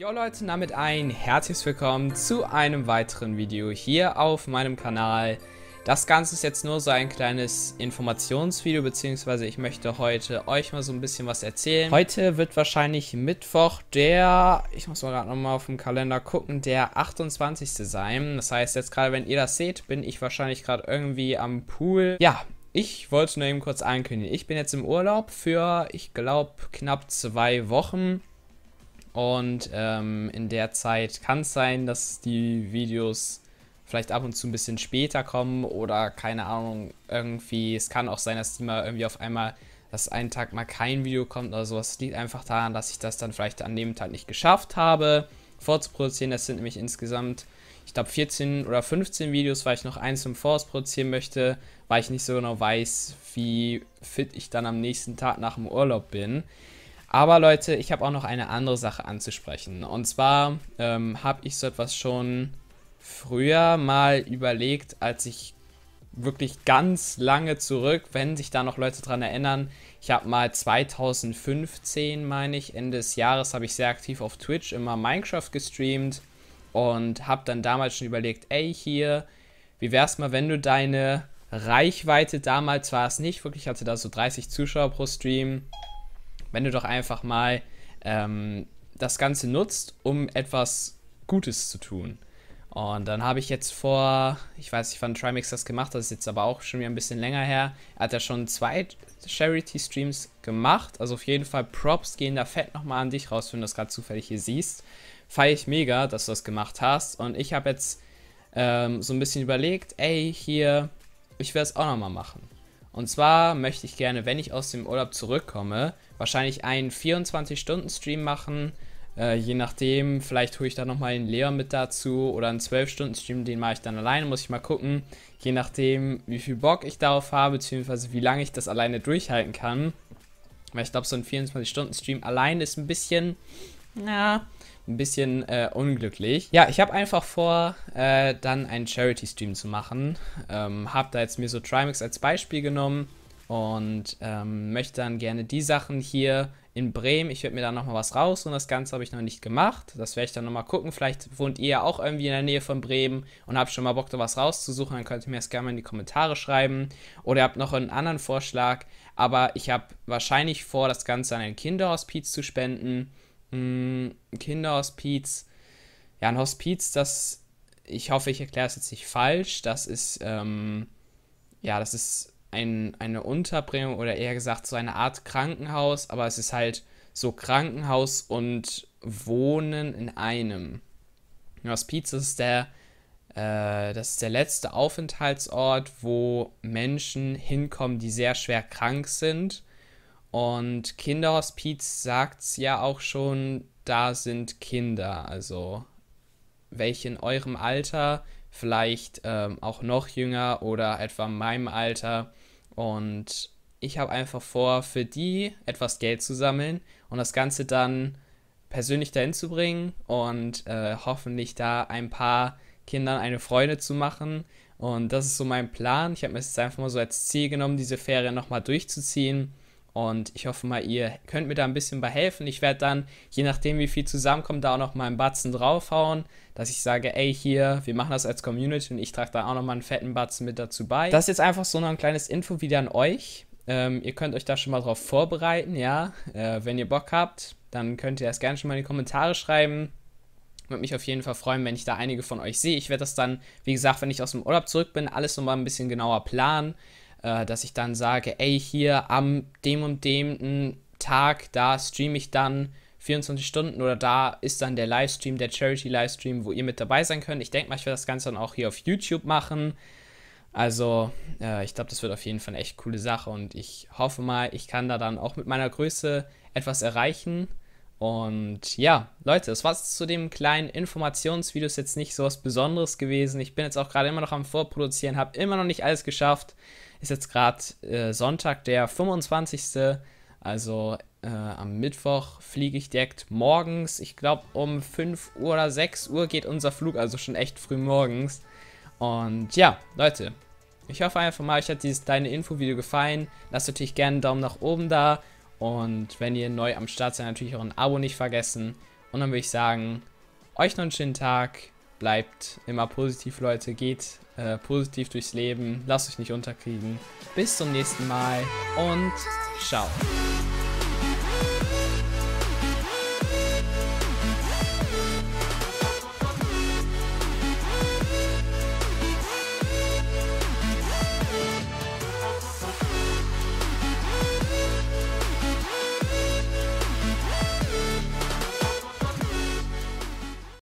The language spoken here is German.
Jo Leute, damit ein herzliches Willkommen zu einem weiteren Video hier auf meinem Kanal. Das Ganze ist jetzt nur so ein kleines Informationsvideo, beziehungsweise ich möchte heute euch mal so ein bisschen was erzählen. Heute wird wahrscheinlich Mittwoch der, ich muss mal gerade nochmal auf dem Kalender gucken, der 28. sein. Das heißt, jetzt gerade wenn ihr das seht, bin ich wahrscheinlich gerade irgendwie am Pool. Ja, ich wollte nur eben kurz ankündigen. Ich bin jetzt im Urlaub für, ich glaube, knapp zwei Wochen. Und ähm, in der Zeit kann es sein, dass die Videos vielleicht ab und zu ein bisschen später kommen oder keine Ahnung, irgendwie, es kann auch sein, dass die mal irgendwie auf einmal, dass einen Tag mal kein Video kommt oder sowas. Das liegt einfach daran, dass ich das dann vielleicht an dem Tag nicht geschafft habe, vorzuproduzieren. Das sind nämlich insgesamt, ich glaube, 14 oder 15 Videos, weil ich noch eins im Voraus produzieren möchte, weil ich nicht so genau weiß, wie fit ich dann am nächsten Tag nach dem Urlaub bin. Aber Leute, ich habe auch noch eine andere Sache anzusprechen. Und zwar ähm, habe ich so etwas schon früher mal überlegt, als ich wirklich ganz lange zurück, wenn sich da noch Leute dran erinnern. Ich habe mal 2015, meine ich, Ende des Jahres habe ich sehr aktiv auf Twitch immer Minecraft gestreamt und habe dann damals schon überlegt, ey hier, wie wär's mal, wenn du deine Reichweite damals war es nicht wirklich, hatte da so 30 Zuschauer pro Stream wenn du doch einfach mal ähm, das Ganze nutzt, um etwas Gutes zu tun. Und dann habe ich jetzt vor, ich weiß nicht, wann Trimix das gemacht hat, das ist jetzt aber auch schon wieder ein bisschen länger her, hat er schon zwei Charity-Streams gemacht. Also auf jeden Fall Props gehen da fett nochmal an dich raus, wenn du das gerade zufällig hier siehst. Feier ich mega, dass du das gemacht hast. Und ich habe jetzt ähm, so ein bisschen überlegt, ey, hier, ich werde es auch nochmal machen. Und zwar möchte ich gerne, wenn ich aus dem Urlaub zurückkomme, wahrscheinlich einen 24-Stunden-Stream machen. Äh, je nachdem, vielleicht hole ich da nochmal den Leon mit dazu oder einen 12-Stunden-Stream, den mache ich dann alleine, muss ich mal gucken. Je nachdem, wie viel Bock ich darauf habe, beziehungsweise wie lange ich das alleine durchhalten kann. Weil ich glaube, so ein 24-Stunden-Stream allein ist ein bisschen, na, ein bisschen äh, unglücklich. Ja, ich habe einfach vor, äh, dann einen Charity-Stream zu machen. Ähm, habe da jetzt mir so Trimax als Beispiel genommen und ähm, möchte dann gerne die Sachen hier in Bremen, ich werde mir da nochmal was raus und das Ganze habe ich noch nicht gemacht. Das werde ich dann nochmal gucken. Vielleicht wohnt ihr ja auch irgendwie in der Nähe von Bremen und habt schon mal Bock, da was rauszusuchen. Dann könnt ihr mir das gerne mal in die Kommentare schreiben. Oder ihr habt noch einen anderen Vorschlag. Aber ich habe wahrscheinlich vor, das Ganze an ein Kinderhospiz zu spenden mh, hm, Kinderhospiz. Ja, ein Hospiz, das, ich hoffe, ich erkläre es jetzt nicht falsch, das ist, ähm, ja, das ist ein, eine Unterbringung oder eher gesagt so eine Art Krankenhaus, aber es ist halt so Krankenhaus und Wohnen in einem. Ein Hospiz ist der, äh, das ist der letzte Aufenthaltsort, wo Menschen hinkommen, die sehr schwer krank sind und Kinderhospiz sagt es ja auch schon, da sind Kinder, also welche in eurem Alter, vielleicht ähm, auch noch jünger oder etwa meinem Alter. Und ich habe einfach vor, für die etwas Geld zu sammeln und das Ganze dann persönlich dahin zu bringen und äh, hoffentlich da ein paar Kindern eine Freude zu machen. Und das ist so mein Plan. Ich habe mir jetzt einfach mal so als Ziel genommen, diese Ferien nochmal durchzuziehen und ich hoffe mal, ihr könnt mir da ein bisschen bei helfen. Ich werde dann, je nachdem, wie viel zusammenkommt, da auch noch mal einen Batzen draufhauen, dass ich sage, ey, hier, wir machen das als Community und ich trage da auch noch mal einen fetten Batzen mit dazu bei. Das ist jetzt einfach so noch ein kleines Info wieder an euch. Ähm, ihr könnt euch da schon mal drauf vorbereiten, ja. Äh, wenn ihr Bock habt, dann könnt ihr das gerne schon mal in die Kommentare schreiben. Würde mich auf jeden Fall freuen, wenn ich da einige von euch sehe. Ich werde das dann, wie gesagt, wenn ich aus dem Urlaub zurück bin, alles nochmal ein bisschen genauer planen äh, dass ich dann sage, ey, hier am dem und dem Tag, da streame ich dann 24 Stunden oder da ist dann der Livestream, der Charity-Livestream, wo ihr mit dabei sein könnt. Ich denke mal, ich werde das Ganze dann auch hier auf YouTube machen. Also, äh, ich glaube, das wird auf jeden Fall eine echt coole Sache und ich hoffe mal, ich kann da dann auch mit meiner Größe etwas erreichen. Und ja, Leute, das war es zu dem kleinen Informationsvideo. Ist jetzt nicht so was Besonderes gewesen. Ich bin jetzt auch gerade immer noch am Vorproduzieren, habe immer noch nicht alles geschafft. Ist jetzt gerade äh, Sonntag, der 25. Also äh, am Mittwoch fliege ich direkt morgens. Ich glaube, um 5 Uhr oder 6 Uhr geht unser Flug, also schon echt früh morgens. Und ja, Leute, ich hoffe einfach mal, euch hat dieses deine Info-Video gefallen. Lasst natürlich gerne einen Daumen nach oben da. Und wenn ihr neu am Start seid, natürlich auch ein Abo nicht vergessen. Und dann würde ich sagen, euch noch einen schönen Tag. Bleibt immer positiv, Leute. Geht äh, positiv durchs Leben. Lasst euch nicht unterkriegen. Bis zum nächsten Mal und ciao.